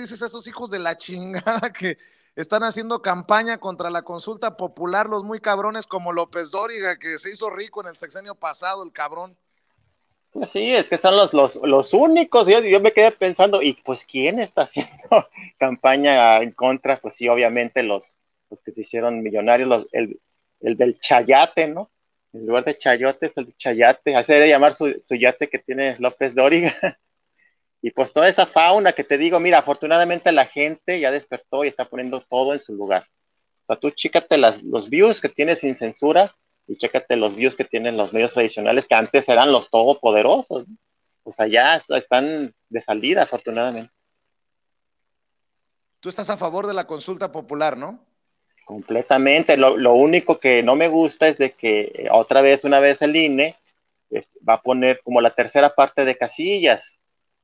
dices a esos hijos de la chingada que están haciendo campaña contra la consulta popular, los muy cabrones como López Dóriga, que se hizo rico en el sexenio pasado, el cabrón. Pues sí, es que son los, los, los únicos. Yo, yo, me quedé pensando, ¿y pues quién está haciendo campaña en contra? Pues sí, obviamente los, los que se hicieron millonarios, el, el, del Chayate, ¿no? En lugar de Chayote, es el Chayate. Hacer llamar su, su yate que tiene López Dóriga. Y pues toda esa fauna que te digo, mira, afortunadamente la gente ya despertó y está poniendo todo en su lugar. O sea, tú chécate las, los views que tienes sin censura y chécate los views que tienen los medios tradicionales que antes eran los todopoderosos. O sea, ya están de salida, afortunadamente. Tú estás a favor de la consulta popular, ¿no? Completamente. Lo, único que no me gusta es de que eh, otra vez, una vez el INE este, va a poner como la tercera parte de casillas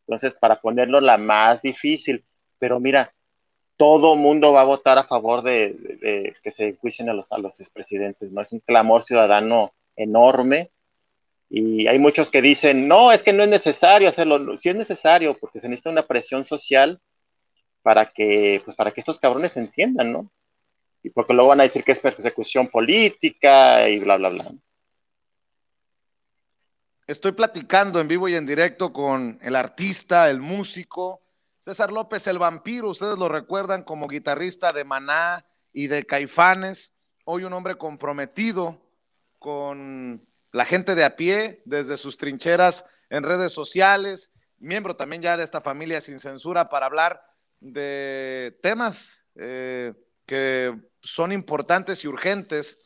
entonces, para ponerlo la más difícil, pero mira, todo mundo va a votar a favor de, que se juicen a los, expresidentes, ¿no? Es un clamor ciudadano enorme. Y hay muchos que dicen, no, es que no es necesario hacerlo. Sí es necesario, porque se necesita una presión social para que, pues, para que estos cabrones entiendan, ¿no? Y porque luego van a decir que es persecución política y bla, bla, bla. Estoy platicando en vivo y en directo con el artista, el músico, César López, el vampiro. Ustedes lo recuerdan como guitarrista de Maná y de Caifanes. Hoy un hombre comprometido con la gente de a pie, desde sus trincheras en redes sociales, miembro también ya de esta familia sin censura para hablar de temas eh, que son importantes y urgentes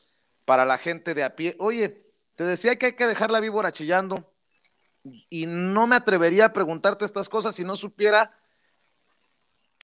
para la gente de a pie. Oye, te decía que hay que dejar la víbora chillando y no me atrevería a preguntarte estas cosas si no supiera